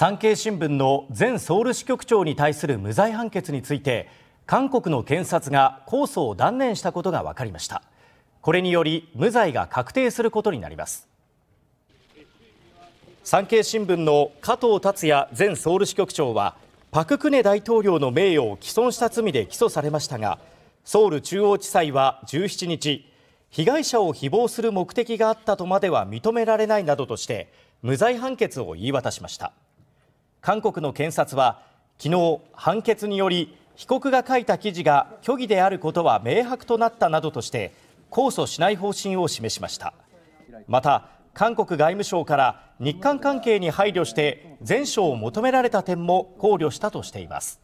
産経新聞の前ソウル支局長に対する無罪判決について韓国の検察が控訴を断念したことが分かりましたこれにより無罪が確定することになります産経新聞の加藤達也前ソウル支局長はパク・クネ大統領の名誉を毀損した罪で起訴されましたがソウル中央地裁は17日被害者を誹謗する目的があったとまでは認められないなどとして無罪判決を言い渡しました。韓国の検察は昨日、判決により被告が書いた記事が虚偽であることは明白となったなどとして控訴しない方針を示しましたまた韓国外務省から日韓関係に配慮して全書を求められた点も考慮したとしています